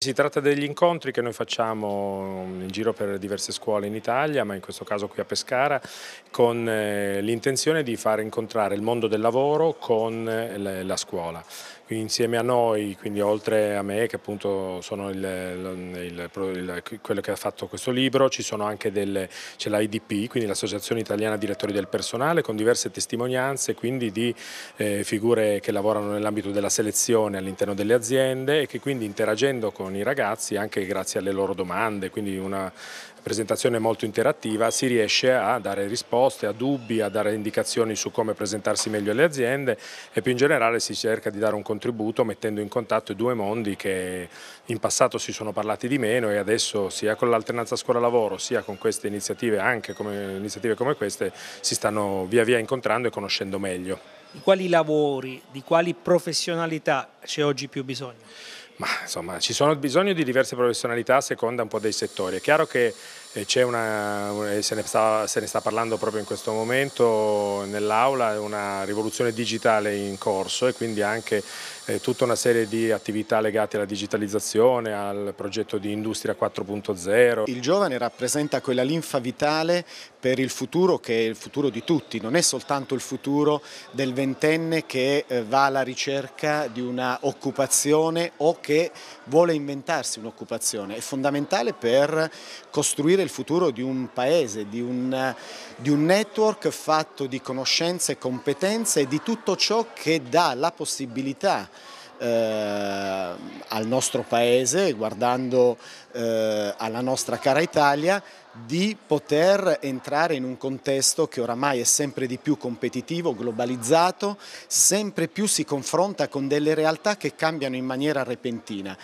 Si tratta degli incontri che noi facciamo mm, in giro per diverse scuole in Italia, ma in questo caso qui a Pescara, con eh, l'intenzione di far incontrare il mondo del lavoro con eh, la scuola. Quindi insieme a noi, quindi oltre a me che appunto sono il, il, il, quello che ha fatto questo libro, ci sono anche l'IDP, quindi l'Associazione Italiana Direttori del Personale, con diverse testimonianze quindi di eh, figure che lavorano nell'ambito della selezione all'interno delle aziende e che quindi interagendo con con i ragazzi, anche grazie alle loro domande, quindi una presentazione molto interattiva, si riesce a dare risposte, a dubbi, a dare indicazioni su come presentarsi meglio alle aziende e più in generale si cerca di dare un contributo mettendo in contatto i due mondi che in passato si sono parlati di meno e adesso sia con l'alternanza scuola-lavoro sia con queste iniziative, anche come iniziative come queste, si stanno via via incontrando e conoscendo meglio. Di quali lavori, di quali professionalità c'è oggi più bisogno? Ma insomma, ci sono bisogno di diverse professionalità a seconda un po' dei settori. È chiaro che c'è Una, eh, se, ne sta, se, ne sta, parlando proprio in questo momento nell'aula, una rivoluzione digitale in corso e quindi anche eh, tutta una serie di attività legate alla digitalizzazione, al progetto di Industria 4.0. Il giovane rappresenta quella linfa vitale per il futuro che è il futuro di tutti, non è soltanto il futuro del ventenne che eh, va alla ricerca di una occupazione o che vuole inventarsi un'occupazione, è fondamentale per costruire il il futuro di un paese, di un, di un network fatto di conoscenze e competenze e di tutto ciò che dà la possibilità eh, al nostro paese, guardando eh, alla nostra cara Italia, di poter entrare in un contesto che oramai è sempre di più competitivo, globalizzato, sempre più si confronta con delle realtà che cambiano in maniera repentina